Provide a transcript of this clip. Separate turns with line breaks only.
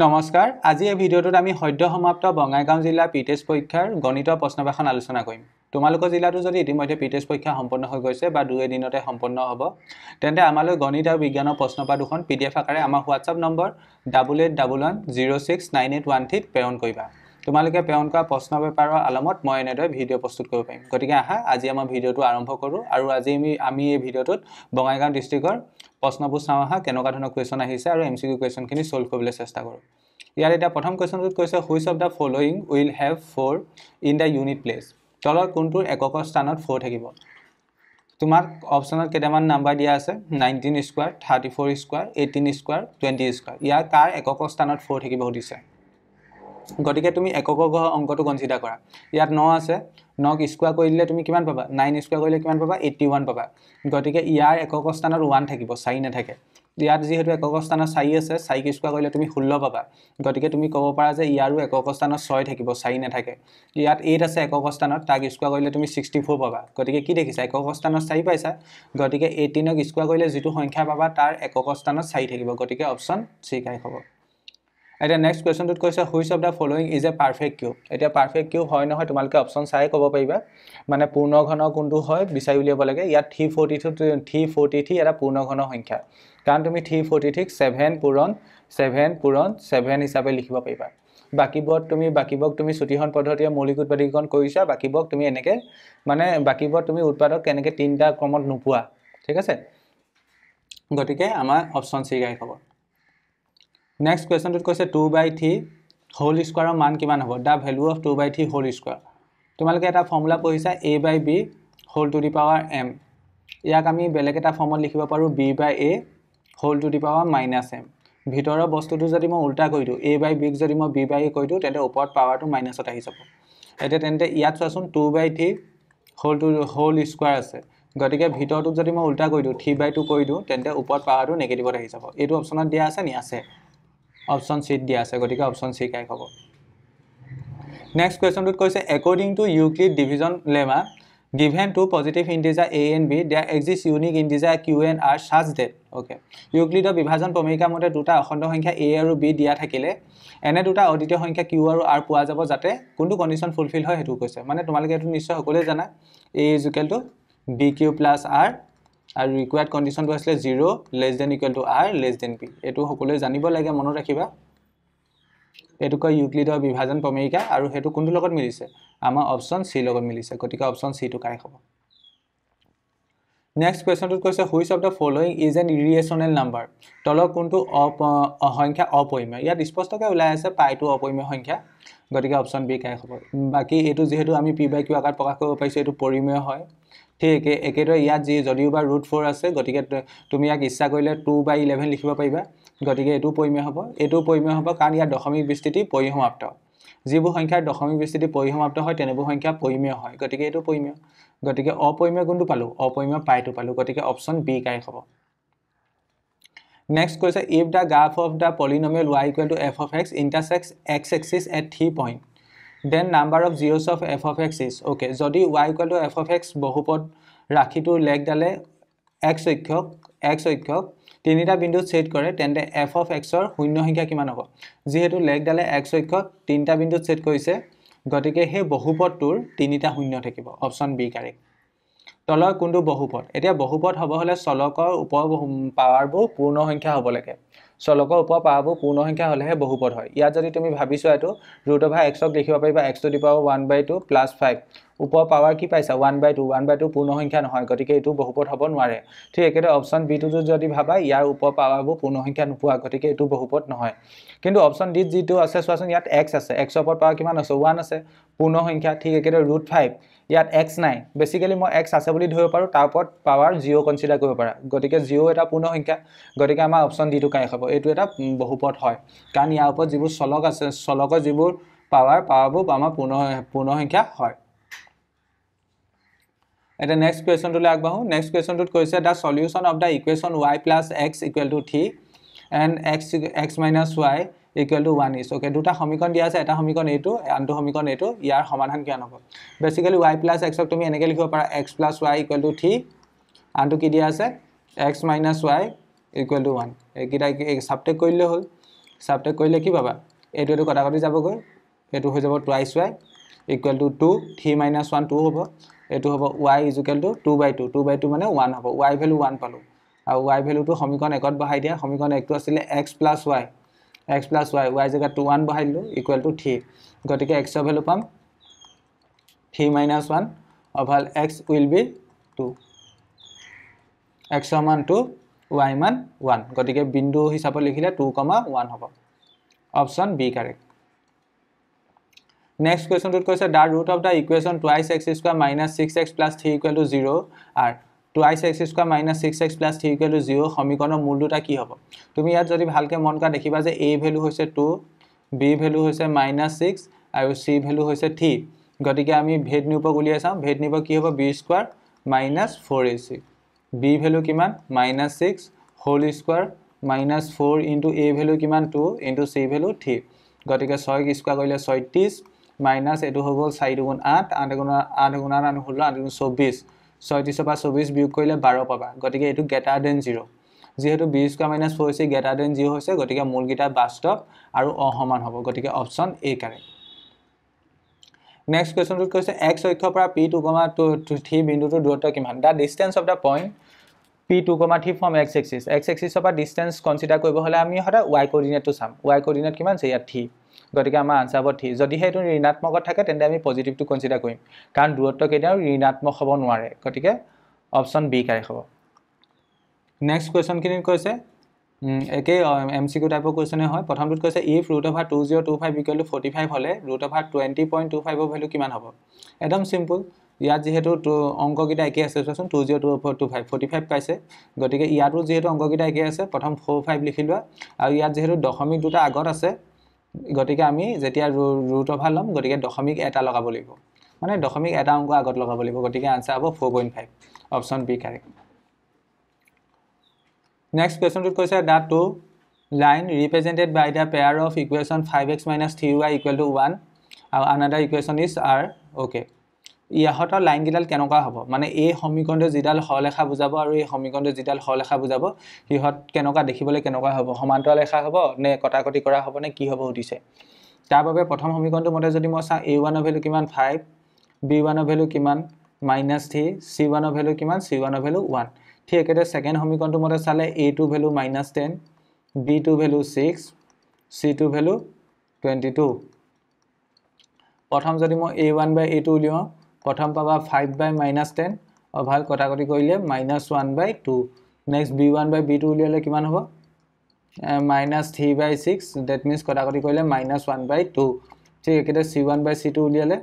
নমস্কাৰ আজি এই ভিডিঅ'টোত আমি সদ্যসমাপ্ত বঙাইগাঁও জিলা পি টেছ পৰীক্ষাৰ গণিতৰ প্ৰশ্নবাখন আলোচনা কৰিম তোমালোকৰ জিলাটো যদি ইতিমধ্যে পি টেছ পৰীক্ষা সম্পন্ন হৈ গৈছে বা দুই এদিনতে সম্পন্ন হ'ব তেন্তে আমালৈ গণিত আৰু বিজ্ঞানৰ প্ৰশ্নপাত দুখন পি ডি এফ আকাৰে আমাৰ WhatsApp number double eight double one zero' six nine eight one থ্ৰীত প্ৰেৰণ কৰিবা তোমালোকে প্ৰেৰণ কৰা প্ৰশ্ন পেপাৰৰ আলমত মই এনেদৰে ভিডিঅ' প্ৰস্তুত কৰিব পাৰিম গতিকে আহা আজি আমাৰ ভিডিঅ'টো আৰম্ভ কৰোঁ আৰু আজি আমি আমি এই ভিডিঅ'টোত বঙাইগাঁও ডিষ্ট্ৰিক্টৰ প্ৰশ্নবোৰ চাওঁ আহা কেনেকুৱা ধৰণৰ কুৱেশ্যন আহিছে আৰু এম চি কিউ কুৱেশ্যনখিনি ছল্ভ কৰিবলৈ চেষ্টা কৰোঁ ইয়াৰে এতিয়া প্ৰথম কুৱেশ্যনটোত কৈছে which of the following will have four in the unit place তলৰ কোনটোৰ একক স্থানত ফ'ৰ থাকিব তোমাক অপশ্যনত কেইটামান নাম্বাৰ দিয়া আছে nineteen square thirty four square eighteen square twenty square ইয়াৰ কাৰ এককৰ স্থানত ফ'ৰ থাকিব সুধিছে গতিকে তুমি একক গ্ৰহ অংকটো কনচিডাৰ কৰা ইয়াত ন আছে নক স্কুৱাৰ কৰিলে তুমি কিমান পাবা নাইন স্কোৱাৰ কৰিলে কিমান পাবা এইটি ওৱান পাবা গতিকে ইয়াৰ একক স্থানত ওৱান থাকিব চাৰি নাথাকে ইয়াত যিহেতু একক স্থানত চাৰি আছে চাৰিক স্কুৱাৰ কৰিলে তুমি ষোল্ল পাবা গতিকে তুমি ক'ব পাৰা যে ইয়াৰো একক স্থানত ছয় থাকিব চাৰি নাথাকে ইয়াত এইট আছে একক স্থানত তাক স্কুৱাৰ কৰিলে তুমি ছিক্সটি ফ'ৰ পাবা গতিকে কি দেখিছা একক স্থানত চাৰি পাইছা গতিকে এইটিনক স্কুৱাৰ কৰিলে যিটো সংখ্যা পাবা তাৰ একক স্থানত চাৰি থাকিব গতিকে অপশ্যন চি কাই হ'ব এতিয়া নেক্সট কুৱেশ্যনটোত কৈছে which of the following is a perfect cube এতিয়া পাৰফেক্ট কিউ হয় নহয় তোমালোকে অপশ্যন চাই ক'ব পাৰিবা মানে পূৰ্ণ ঘন কোনটো হয় বিচাৰি উলিয়াব লাগে ইয়াত three forty three three forty three এটা পূৰ্ণ ঘন সংখ্যা কাৰণ তুমি থ্ৰী ফৰ্টি থ্ৰীক ছেভেন পূৰণ ছেভেন পূৰণ ছেভেন হিচাপে লিখিব পাৰিবা বাকীবোৰত তুমি বাকীবোৰক তুমি চুটিখন পদ্ধতিৰে মৌলিক উৎপাদকীকৰণ কৰিছা বাকীবোৰক তুমি এনেকৈ মানে বাকীবোৰত তুমি উৎপাদক কেনেকৈ তিনিটা ক্ৰমত নোপোৱা ঠিক আছে গতিকে আমাৰ অপশ্যন চি গাই হ'ব নেক্সট কুৱেশ্যনটোত কৈছে টু বাই থ্ৰী হোল স্কুৱাৰৰ মান কিমান হ'ব the value of two by three whole square তোমালোকে এটা ফৰ্মুলা পঢ়িছা a by b whole to the power m ইয়াক আমি বেলেগ এটা ফৰ্মত লিখিব পাৰোঁ b by a whole to the power minus m ভিতৰৰ বস্তুটো যদি মই উল্টা কৰি দিওঁ এ বাই বিক যদি মই বি বাই এ কৰি দিওঁ তেন্তে ওপৰত পাৱাৰটো মাইনাছত আহি যাব এতিয়া তেন্তে ইয়াত চোৱাচোন two by three whole two whole square আছে গতিকে ভিতৰটোত যদি মই উল্টা কৰি দিওঁ থ্ৰী বাই টু কৰি দিওঁ তেন্তে ওপৰত পাৱাৰটো নেগেটিভত আহি যাব এইটো অপশ্যনত দিয়া আছে নি আছে অপশ্যন চিত দিয়া আছে গতিকে অপশ্যন চি কাইক হ'ব নেক্সট কুৱেশ্যনটোত কৈছে according to Euclid division lemma given two positive integers a and b there exist unique integers q and r চাৰ্জ ডেট অ'কে ইউক্লিডৰ বিভাজন প্ৰমিকা মতে দুটা অখণ্ড সংখ্যা এ আৰু বি দিয়া থাকিলে এনে দুটা অদ্বিতীয় সংখ্যা কিউ আৰু আৰ পোৱা যাব যাতে কোনটো কণ্ডিশ্যন ফুলফিল হয় সেইটো কৈছে মানে তোমালোকে এইটো নিশ্চয় সকলোৱে জানা a is equal to b q plus r আৰু ৰিকুৱাৰ্ড কণ্ডিশ্যনটো আছিলে zero' less than equal to r less than p এইটো সকলোৱে জানিব লাগে মনত ৰাখিবা এইটো কয় ইউক্লিডৰ বিভাজন প্ৰমেৰিকা আৰু সেইটো কোনটো লগত মিলিছে আমাৰ অপশ্যন চিৰ লগত মিলিছে গতিকে অপশ্যন চিটো কাৰেক্ট হ'ব নেক্সট কুৱেশ্যনটোত কৈছে which of the following is an irrational number তলৰ কোনটো অপ সংখ্যা অপৰিমেয় ইয়াত স্পষ্টকৈ ওলাই আছে পাইটো অপৰিমেয় সংখ্যা গতিকে অপশ্যন বি কাৰেক্ট হ'ব বাকী এইটো যিহেতু আমি পি বাই কিউ আকাৰত প্ৰকাশ কৰিব পাৰিছোঁ এইটো পৰিমেয় হয় সেই একে একেদৰে ইয়াত যি যদিও বা ৰুট ফ'ৰ আছে গতিকে তুমি ইয়াক ইচ্ছা কৰিলে টু বাই ইলেভেন লিখিব পাৰিবা গতিকে এইটো পৰিমেয় হ'ব এইটো পৰিমেয় হ'ব কাৰণ ইয়াৰ দশমিক বিস্তৃতি পৰিসমাপ্ত যিবোৰ সংখ্যাৰ দশমিক বিস্তৃতি পৰিসমাপ্ত হয় তেনেবোৰ সংখ্যা পৰিমেয় হয় গতিকে এইটো পৰিমেয় গতিকে অপৰিমেয় কোনটো পালোঁ অপৰিমেয় পাইটো পালোঁ গতিকে অপশ্যন বি কাই হ'ব নেক্সট কৈছে if the graph of the polynomial y equal to f of x intersects x axis at three point then number of zeros of f of x is okay যদি y কোৱালটো f of x বহুপদ ৰাখিটোৰ লেগডালে x অক্ষক x অক্ষক তিনিটা বিন্দুত set কৰে তেন্তে এফ অফ এক্সৰ শূন্য সংখ্যা কিমান হ'ব যিহেতু লেগডালে এক্স অক্ষক তিনিটা বিন্দুত ছেট কৰিছে গতিকে সেই বহুপদটোৰ তিনিটা শূন্য থাকিব অপশ্যন বি কাৰেক্ট তলৰ কোনটো বহুপদ এতিয়া বহুপদ হ'ব হ'লে চলকৰ উপ পাৱাৰবোৰ পূৰ্ণ সংখ্যা হ'ব লাগে চলকৰ ওপৰৰ পাৱাৰবোৰ পূৰ্ণ সংখ্যা হ'লেহে বহুপদ হয় ইয়াত যদি তুমি ভাবি চোৱা এইটো ৰুট অভাৰ এক্সক লিখিব পাৰিবা x to the power one by two plus five ওপৰ পাৱাৰ কি পাইছা one by two one by two পূৰ্ণ সংখ্যা নহয় গতিকে এইটো বহুপদ হ'ব নোৱাৰে ঠিক একেদৰে অপশ্যন বিটোতো যদি ভাবা ইয়াৰ ওপৰ পাৱাৰবোৰ পূৰ্ণ সংখ্যা নোপোৱা গতিকে এইটো বহুপদ নহয় কিন্তু অপশ্যন ডিত যিটো আছে চোৱাচোন ইয়াত এক্স আছে এক্সৰ ওপৰত পাৱাৰ কিমান আছে ওৱান আছে পূৰ্ণ সংখ্যা ঠিক একেদৰে ৰুট ফাইভ ইয়াত এক্স নাই বেচিকেলি মই এক্স আছে বুলি ধৰিব পাৰোঁ তাৰ ওপৰত পাৱাৰ জিঅ' কনচিডাৰ কৰিব পাৰা গতিকে জিঅ' এটা পূৰ্ণ সংখ্যা গতিকে আমাৰ অপশ্যন ডিটো কাই হ'ব এইটো এটা বহুপথ হয় কাৰণ ইয়াৰ ওপৰত যিবোৰ চলক আছে চলকৰ যিবোৰ পাৱাৰ পাৱাৰবোৰ আমাৰ পূৰ্ণ পূৰ্ণ সংখ্যা হয় এটা নেক্সট কুৱেশ্যনটোলৈ আগবাঢ়োঁ নেক্সট কুৱেশ্যনটোত কৈছে the solution of the equation y plus x equal to three and x x minus y equal to one is okay দুটা সমীকৰণ দিয়া আছে এটা সমীকৰণ এইটো আনটো সমীকৰণ এইটো ইয়াৰ সমাধান কিয় নহ'ব বেচিকেলি ৱাই প্লাছ এক্সক তুমি এনেকৈ লিখিব পাৰা x plus y equal to three আনটো কি দিয়া আছে x minus y equal to one এইকেইটা ছাবটেক কৰিলে হ'ল ছাবটেক কৰিলে কি পাবা এইটো এইটো কটাকটি যাবগৈ এইটো হৈ যাব twice Y equal two two three minus one two হ'ব এইটো হ'ব ৱাই ইজুকেল টু টু বাই টু টু বাই টু মানে ওৱান হ'ব ৱাই ভেলু ওৱান পালোঁ আৰু ৱাই ভেলুটো সমীকৰণ একত বহাই দিয়া সমীকৰণ একটো আছিলে x plus y x plus y y জেগাত টু ওৱান বহাই দিলোঁ ইকুৱেল টু থ্ৰী গতিকে এক্সৰ ভেলু পাম three minus one over x will be two এক্সৰ মান টু ৱাই মান ওৱান গতিকে বিন্দু হিচাপত লিখিলে টু কমা ওৱান হ'ব অপশ্যন বি কাৰেক্ট নেক্সট কুৱেশ্যনটোত কৈছে the root of the equation twice x square minus six x plus three equal to zero' আৰু twice x square minus six x plus three equal to zero' সমীকৰণৰ মূল দুটা কি হ'ব তুমি ইয়াত যদি ভালকৈ মন কৰা দেখিবা যে এ ভেলু হৈছে টু বি ভেলু হৈছে মাইনাছ ছিক্স আৰু চি ভেলু হৈছে থ্ৰী গতিকে আমি ভেদ নিৰূপক উলিয়াই চাওঁ ভেদ নিৰূপক কি হ'ব b square minus four a c b value কিমান minus six whole square minus four into a value কিমান two into c value three গতিকে ছয় স্কুৱাৰ কৰিলে ছয়ত্ৰিছ মাইনাস এইটো হৈ গ'ল চাৰি দুগুণ আঠ আঠ গুণ আঠ গুণ আঠ ষোল্ল আঠ গুণ চৌব্বিছ ছয়ত্ৰিছৰ পৰা চৌব্বিছ বিয়োগ কৰিলে বাৰ পাবা গতিকে এইটো গেটাৰ দেন জিৰ' যিহেতু বি স্কুৱাৰ মাইনাছ ফ'ৰ হৈছে গেটাৰ দেন জিৰ' হৈছে গতিকে মূলকেইটা বাস্তৱ আৰু অসমান হ'ব গতিকে অপশ্যন এ কাৰেক্ট নেক্সট কুৱেশ্যনটোত কৈছে এক্স অক্ষৰ পৰা p two comma two three বিন্দুটোৰ দূৰত্ব কিমান the distance of the point p two comma three from x axis x এক্সিছৰ পৰা ডিষ্টেঞ্চ কনচিডাৰ কৰিব হ'লে আমি সদায় ৱাই কৰ্ডিনেটটো চাম ৱাই কৰ্ডিনেট কিমান আছে ইয়াত থি গতিকে আমাৰ আনচাৰ হ'ব থ্ৰী যদিহে এইটো ঋণাত্মকত থাকে তেন্তে আমি পজিটিভটো কনচিডাৰ কৰিম কাৰণ দূৰত্ব কেতিয়াও ঋণাত্মক হ'ব নোৱাৰে গতিকে অপশ্যন বি কাৰেক হ'ব নেক্সট কুৱেশ্যনখিনিত কৈছে একেই এম চি কিউ টাইপৰ কুৱেশ্যনে হয় প্ৰথমটোত কৈছে if root over two zero' two five equal to forty five হ'লে root over twenty point two ফাইভৰ ভেলু কিমান হ'ব একদম চিম্পুল ইয়াত যিহেতু টু অংকগীটা একেই আছে চোৱাচোন two zero' two four two five forty five পাইছে গতিকে ইয়াতো যিহেতু অংকগীটা একেই আছে প্ৰথম ফ'ৰ ফাইভ লিখি লোৱা আৰু ইয়াত যিহেতু দশমিক দুটা আগত আছে গতিকে আমি যেতিয়া ৰু ৰুট অভাৰ ল'ম গতিকে দশমিক এটা লগাব লাগিব মানে দশমিক এটা অংক আগত লগাব লাগিব গতিকে আনচাৰ হ'ব four point five option b correct next কুৱেশ্যনটোত কৈছে the two line represented by the pair of equation five x minus three y equal to one আৰু আন ইকুৱেশ্যন ইজ আৰ অ'কে ইহঁতৰ লাইনকেইডাল কেনেকুৱা হ'ব মানে এই সমীকৰণটো যিডাল সলেখা বুজাব আৰু এই সমীকৰণটো যিডাল সলেখা বুজাব সিহঁত কেনেকুৱা দেখিবলৈ কেনেকুৱা হ'ব সমান্তৰ লেখা হ'ব নে কটা কটি কৰা হ'ব নে কি হ'ব সুধিছে তাৰ বাবে প্ৰথম সমীকৰণটোৰ মতে যদি মই চাওঁ এ ওৱানৰ ভেলু কিমান ফাইভ বি ওৱানৰ ভেলু কিমান মাইনাছ থ্ৰী চি ওৱানৰ ভেলু কিমান চি ওৱানৰ ভেলু ওৱান ঠিক একেদৰে ছেকেণ্ড সমীকৰণটোৰ মতে চালে a two value minus ten b two value six c two value twenty two প্ৰথম যদি মই এ ওৱান বাই এ টু উলিয়াওঁ প্ৰথম পাবা five by minus ten over কটাকটি কৰিলে minus one by two next b one by b two উলিয়ালে কিমান হ'ব minus three by six that means কটাকটি কৰিলে মাইনাছ ওৱান বাই টু ঠিক একেতে c one by c two উলিয়ালে